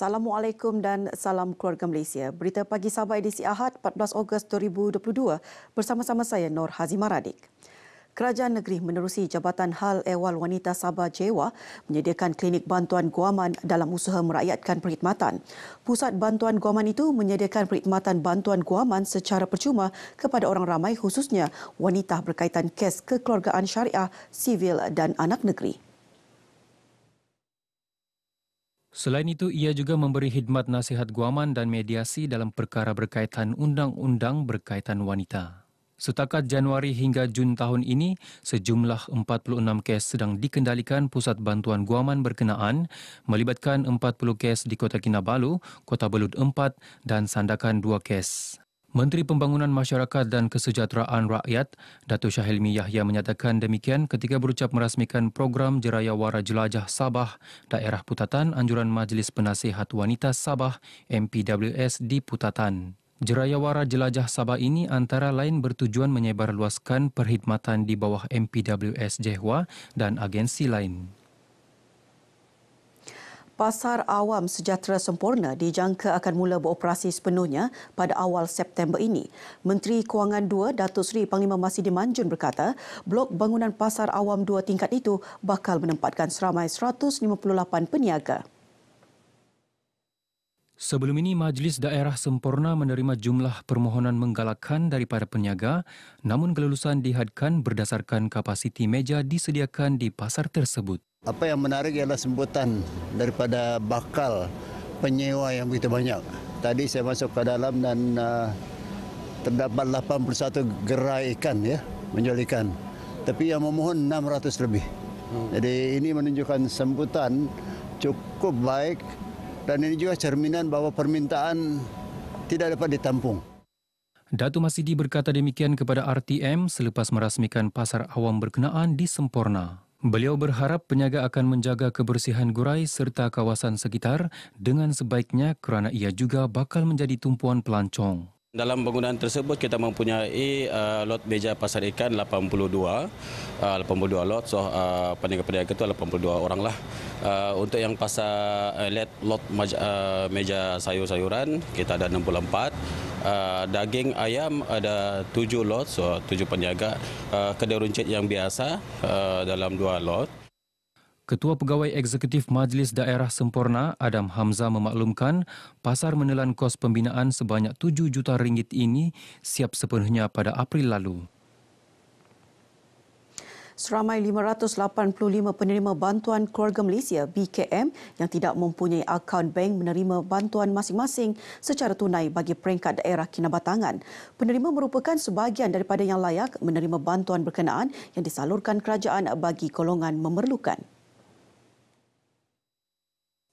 Assalamualaikum dan salam keluarga Malaysia. Berita pagi Sabah edisi Ahad 14 Ogos 2022 bersama-sama saya Nor Hazimah Radik. Kerajaan Negeri menerusi Jabatan Hal Ehwal Wanita Sabah Jewa menyediakan klinik bantuan guaman dalam usaha merakyatkan perkhidmatan. Pusat bantuan guaman itu menyediakan perkhidmatan bantuan guaman secara percuma kepada orang ramai khususnya wanita berkaitan kes kekeluargaan syariah, sivil dan anak negeri. Selain itu, ia juga memberi khidmat nasihat guaman dan mediasi dalam perkara berkaitan undang-undang berkaitan wanita. Setakat Januari hingga Jun tahun ini, sejumlah 46 kes sedang dikendalikan Pusat Bantuan Guaman berkenaan melibatkan 40 kes di Kota Kinabalu, Kota Belud 4 dan Sandakan 2 kes. Menteri Pembangunan Masyarakat dan Kesejahteraan Rakyat, Dato Syahilmi Yahya menyatakan demikian ketika berucap merasmikan program Jeraya Wara Jelajah Sabah, Daerah Putatan, Anjuran Majlis Penasihat Wanita Sabah, MPWS di Putatan. Jeraya Wara Jelajah Sabah ini antara lain bertujuan menyebarluaskan perkhidmatan di bawah MPWS Jehwa dan agensi lain. Pasar Awam Sejahtera Sempurna dijangka akan mula beroperasi sepenuhnya pada awal September ini. Menteri Kewangan 2 Datuk Seri Panglima masih Manjun berkata, blok bangunan Pasar Awam dua tingkat itu bakal menempatkan seramai 158 peniaga. Sebelum ini, Majlis Daerah Sempurna menerima jumlah permohonan menggalakkan daripada peniaga, namun kelulusan dihadkan berdasarkan kapasiti meja disediakan di pasar tersebut. Apa yang menarik ialah sebutan daripada bakal penyewa yang begitu banyak. Tadi saya masuk ke dalam dan uh, terdapat 81 gerai ikan ya, menjual ikan. Tapi yang memohon 600 lebih. Hmm. Jadi ini menunjukkan sambutan cukup baik dan ini juga cerminan bahawa permintaan tidak dapat ditampung. Datu Masidi berkata demikian kepada RTM selepas merasmikan pasar awam berkenaan di Semporna. Beliau berharap penyaga akan menjaga kebersihan gurai serta kawasan sekitar dengan sebaiknya kerana ia juga bakal menjadi tumpuan pelancong. Dalam penggunaan tersebut kita mempunyai uh, lot beja pasar ikan 82, uh, 82 lot, so uh, peniaga-peniaga itu 82 orang lah. Uh, untuk yang pasar uh, lot, lot uh, meja sayur-sayuran kita ada 64, uh, daging ayam ada 7 lot, so 7 peniaga, uh, kedai runcit yang biasa uh, dalam 2 lot. Ketua Pegawai Eksekutif Majlis Daerah Sempurna Adam Hamza memaklumkan pasar menelan kos pembinaan sebanyak 7 juta ringgit ini siap sepenuhnya pada April lalu. Seramai 585 penerima bantuan keluarga Malaysia BKM yang tidak mempunyai akaun bank menerima bantuan masing-masing secara tunai bagi peringkat daerah Kinabatangan. Penerima merupakan sebahagian daripada yang layak menerima bantuan berkenaan yang disalurkan kerajaan bagi golongan memerlukan.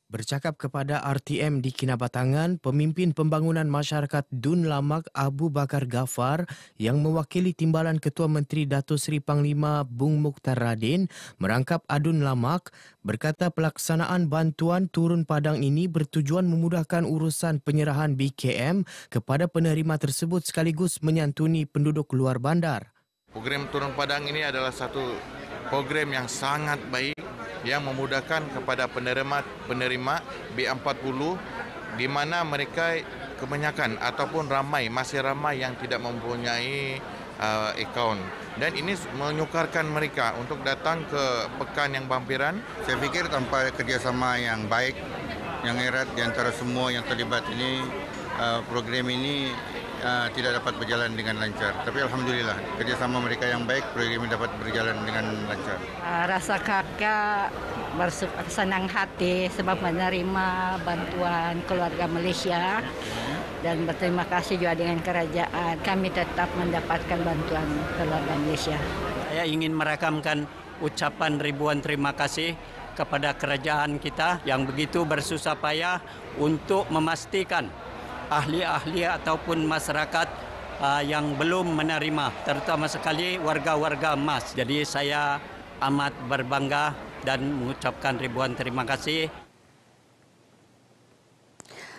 Bercakap kepada RTM di Kinabatangan, pemimpin pembangunan masyarakat Dun Lamak Abu Bakar Gafar yang mewakili timbalan Ketua Menteri Dato Sri Panglima Bung Mukhtar Radin merangkap Adun Lamak berkata pelaksanaan bantuan turun padang ini bertujuan memudahkan urusan penyerahan BKM kepada penerima tersebut sekaligus menyantuni penduduk luar bandar. Program turun padang ini adalah satu program yang sangat baik yang memudahkan kepada penerima penerima B40 di mana mereka kebanyakan ataupun ramai masih ramai yang tidak mempunyai uh, akaun dan ini menyukarkan mereka untuk datang ke pekan yang bampiran saya fikir tanpa kerjasama yang baik yang erat di antara semua yang terlibat ini uh, program ini uh, tidak dapat berjalan dengan lancar. Tapi alhamdulillah kerjasama mereka yang baik proyek ini dapat berjalan dengan lancar. Uh, rasa kakak senang hati sebab menerima bantuan keluarga Malaysia dan berterima kasih juga dengan kerajaan kami tetap mendapatkan bantuan keluarga Malaysia. Saya ingin merekamkan ucapan ribuan terima kasih kepada kerajaan kita yang begitu bersusah payah untuk memastikan ahli-ahli ataupun masyarakat uh, yang belum menerima terutama sekali warga-warga emas. Jadi saya amat berbangga dan mengucapkan ribuan terima kasih.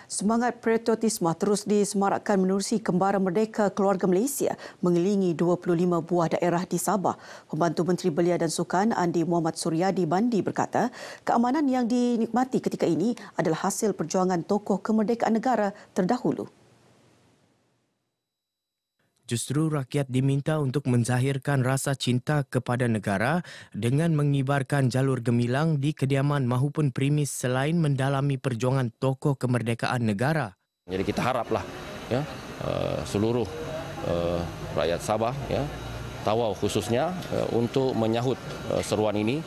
Semangat patriotisme terus disemarakkan menerusi kembara merdeka keluarga Malaysia mengelilingi 25 buah daerah di Sabah. Pembantu Menteri Belia dan Sukan Andi Muhammad Suryadi Bandi berkata, keamanan yang dinikmati ketika ini adalah hasil perjuangan tokoh kemerdekaan negara terdahulu justru rakyat diminta untuk menzahirkan rasa cinta kepada negara dengan mengibarkan jalur gemilang di kediaman maupun primis selain mendalami perjuangan tokoh kemerdekaan negara. Jadi kita haraplah ya eh, seluruh uh, rakyat Sabah ya Tawau khususnya uh, untuk menyahut uh, seruan ini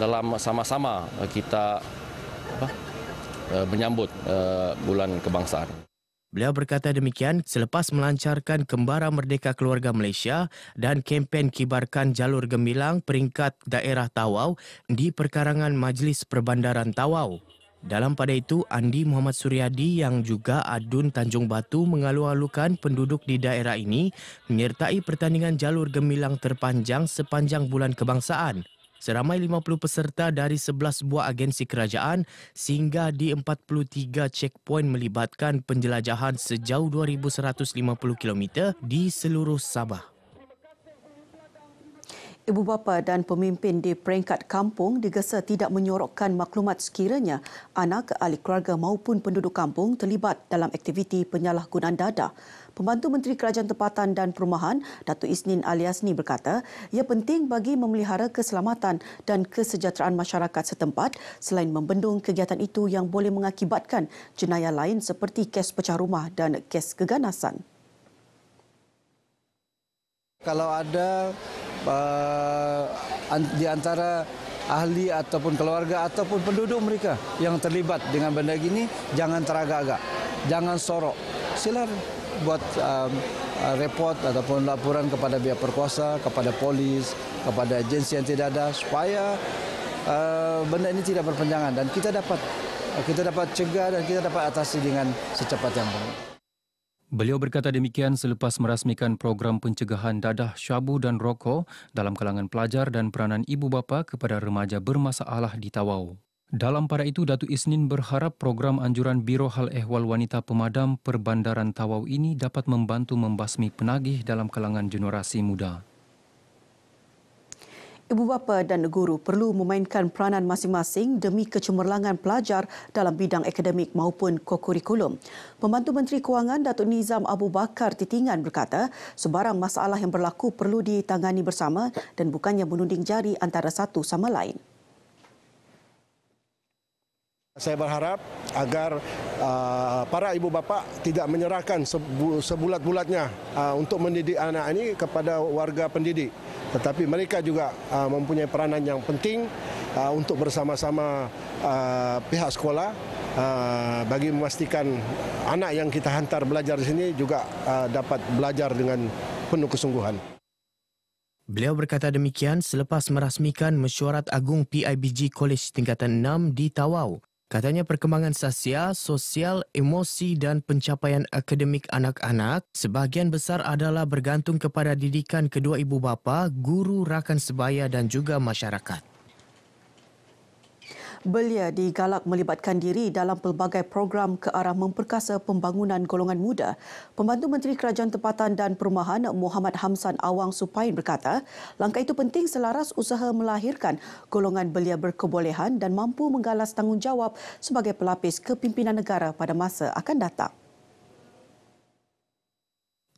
dalam sama-sama kita apa, uh, menyambut uh, bulan kebangsaan. Beliau berkata demikian selepas melancarkan Kembara Merdeka Keluarga Malaysia dan kempen kibarkan jalur gemilang peringkat daerah Tawau di perkarangan Majlis Perbandaran Tawau. Dalam pada itu, Andi Muhammad Suryadi yang juga adun Tanjung Batu mengalu-alukan penduduk di daerah ini menyertai pertandingan jalur gemilang terpanjang sepanjang bulan kebangsaan. Seramai 50 peserta dari 11 buah agensi kerajaan sehingga di 43 checkpoint melibatkan penjelajahan sejauh 2150 km di seluruh Sabah. Ibu bapa dan pemimpin di peringkat kampung digesa tidak menyorokkan maklumat sekiranya anak ahli keluarga maupun penduduk kampung terlibat dalam aktiviti penyalahgunaan dadah. Pembantu Menteri Kerajaan Tempatan dan Perumahan, Datuk Isnin Aliasni berkata, ia penting bagi memelihara keselamatan dan kesejahteraan masyarakat setempat selain membendung kegiatan itu yang boleh mengakibatkan jenayah lain seperti kes pecah rumah dan kes keganasan. Kalau ada uh, di antara ahli ataupun keluarga ataupun penduduk mereka yang terlibat dengan benda gini jangan teragak-agak jangan sorok sila buat um, uh, report ataupun laporan kepada pihak perkuasa kepada polis kepada agensi yang tidak ada supaya uh, benda ini tidak berpanjangan dan kita dapat kita dapat cegah dan kita dapat atasi dengan secepat yang mungkin Beliau berkata demikian selepas merasmikan program pencegahan dadah syabu dan rokok dalam kalangan pelajar dan peranan ibu bapa kepada remaja bermasalah di Tawau. Dalam pada itu, Datuk Isnin berharap program anjuran Biro Hal Ehwal Wanita Pemadam Perbandaran Tawau ini dapat membantu membasmi penagih dalam kalangan generasi muda. Ibu bapa dan guru perlu memainkan peranan masing-masing demi kecemerlangan pelajar dalam bidang akademik maupun kokurikulum. Pembantu Menteri Kewangan Datuk Nizam Abu Bakar Titingan berkata, sebarang masalah yang berlaku perlu ditangani bersama dan bukannya menuding jari antara satu sama lain. Saya berharap agar Ah, para ibu bapa tidak menyerahkan sebulat-bulatnya ah, untuk mendidik anak ini kepada warga pendidik. Tetapi mereka juga ah, mempunyai peranan yang penting untuk bersama-sama pihak sekolah bagi memastikan anak yang kita hantar belajar di sini juga dapat belajar dengan penuh kesungguhan. Beliau berkata demikian selepas merasmikan mesyuarat agung PIBG Kolej tingkatan 6 di Tawau. Katanya perkembangan sasia, sosial, emosi dan pencapaian akademik anak-anak sebahagian besar adalah bergantung kepada didikan kedua ibu bapa, guru rakan sebaya dan juga masyarakat. Belia digalak melibatkan diri dalam pelbagai program ke arah memperkasa pembangunan golongan muda. Pembantu Menteri Kerajaan Tempatan dan Perumahan Muhammad Hamsan Awang Supain berkata, langkah itu penting selaras usaha melahirkan golongan belia berkebolehan dan mampu menggalas tanggungjawab sebagai pelapis kepimpinan negara pada masa akan datang.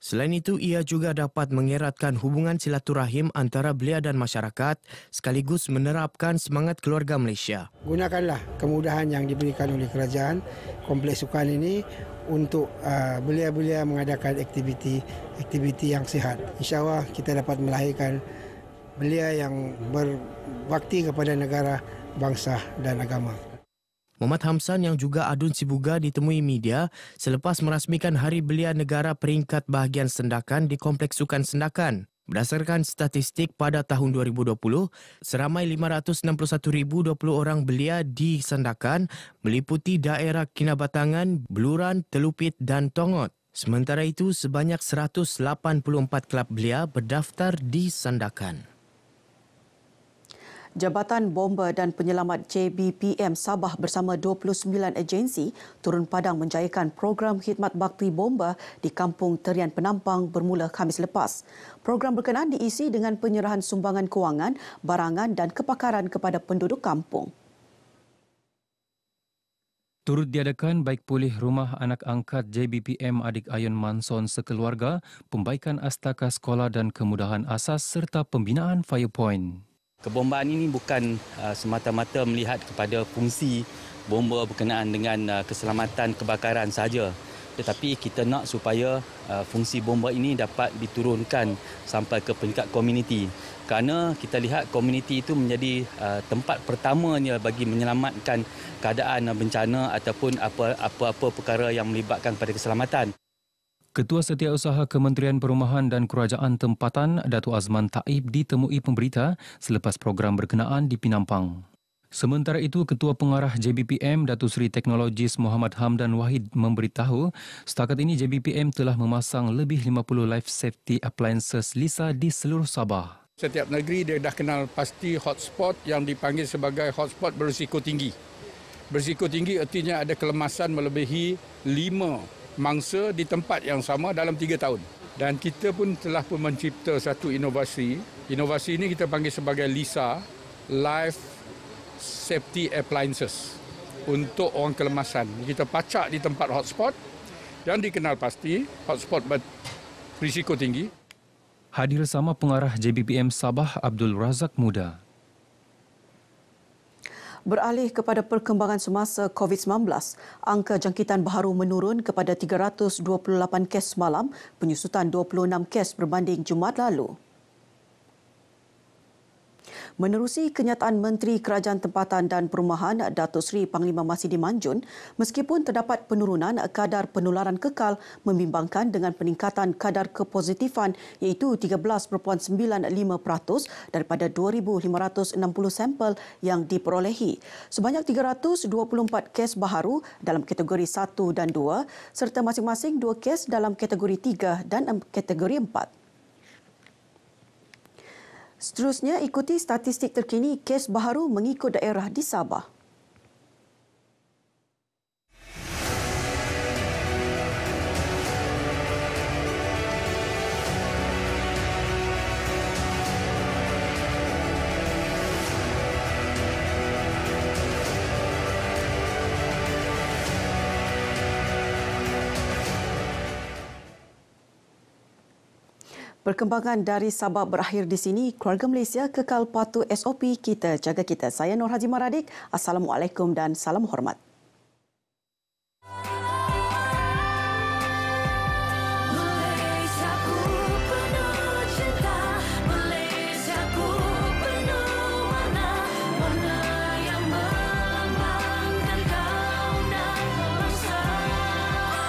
Selain itu, ia juga dapat mengeratkan hubungan silaturahim antara belia dan masyarakat sekaligus menerapkan semangat keluarga Malaysia. Gunakanlah kemudahan yang diberikan oleh kerajaan kompleks sukan ini untuk uh, belia-belia mengadakan aktiviti aktiviti yang sihat. InsyaAllah kita dapat melahirkan belia yang berbakti kepada negara, bangsa dan agama. Muhammad Hamsan yang juga adun Sibuga ditemui media selepas merasmikan Hari Belia Negara Peringkat Bahagian Sendakan di Kompleks Sukan Sendakan. Berdasarkan statistik pada tahun 2020, seramai 561,020 orang belia di Sendakan meliputi daerah Kinabatangan, Beluran, Telupit dan Tongot. Sementara itu, sebanyak 184 kelab belia berdaftar di Sendakan. Jabatan Bomba dan Penyelamat JBPM Sabah bersama 29 agensi turun padang menjayakan program khidmat bakti bomba di Kampung Terian Penampang bermula Khamis lepas. Program berkenaan diisi dengan penyerahan sumbangan kewangan, barangan dan kepakaran kepada penduduk kampung. Turut diadakan baik pulih rumah anak angkat JBPM Adik Ayun Manson sekeluarga, pembaikan astaka sekolah dan kemudahan asas serta pembinaan Firepoint kebombaan ini bukan uh, semata-mata melihat kepada fungsi bomba berkenaan dengan uh, keselamatan kebakaran saja tetapi kita nak supaya uh, fungsi bomba ini dapat diturunkan sampai ke peringkat komuniti kerana kita lihat komuniti itu menjadi uh, tempat pertamanya bagi menyelamatkan keadaan bencana ataupun apa-apa perkara yang melibatkan pada keselamatan Ketua Setiausaha Kementerian Perumahan dan Kerajaan Tempatan, Datuk Azman Taib ditemui pemberita selepas program berkenaan di Pinampang. Sementara itu, Ketua Pengarah JBPM Datuk Seri Teknologis Muhammad Hamdan Wahid memberitahu, setakat ini JBPM telah memasang lebih 50 life safety appliances LISA di seluruh Sabah. Setiap negeri dia dah kenal pasti hotspot yang dipanggil sebagai hotspot berisiko tinggi. Berisiko tinggi artinya ada kelemasan melebihi mangsa di tempat yang sama dalam tiga tahun. Dan kita pun telah pun mencipta satu inovasi. Inovasi ini kita panggil sebagai LISA, Life Safety Appliances untuk orang kelemasan. Kita pacak di tempat hotspot dan dikenal pasti hotspot berisiko tinggi. Hadir sama pengarah JBPM Sabah Abdul Razak Muda Beralih kepada perkembangan semasa COVID-19, angka jangkitan baharu menurun kepada 328 kes semalam, penyusutan 26 kes berbanding Jumaat lalu. Menerusi kenyataan Menteri Kerajaan Tempatan dan Perumahan Datuk Seri Panglima Masidi Manjun, meskipun terdapat penurunan kadar penularan kekal membimbangkan dengan peningkatan kadar kepositifan iaitu 13.95% daripada 2560 sampel yang diperolehi. Sebanyak 324 kes baharu dalam kategori 1 dan 2 serta masing-masing 2 kes dalam kategori 3 dan kategori 4. Seterusnya, ikuti statistik terkini kes baharu mengikut daerah di Sabah. Perkembangan dari Sabah berakhir di sini. Keluarga Malaysia kekal patuh SOP kita jaga kita. Saya Nur Haji Maradik. Assalamualaikum dan salam hormat.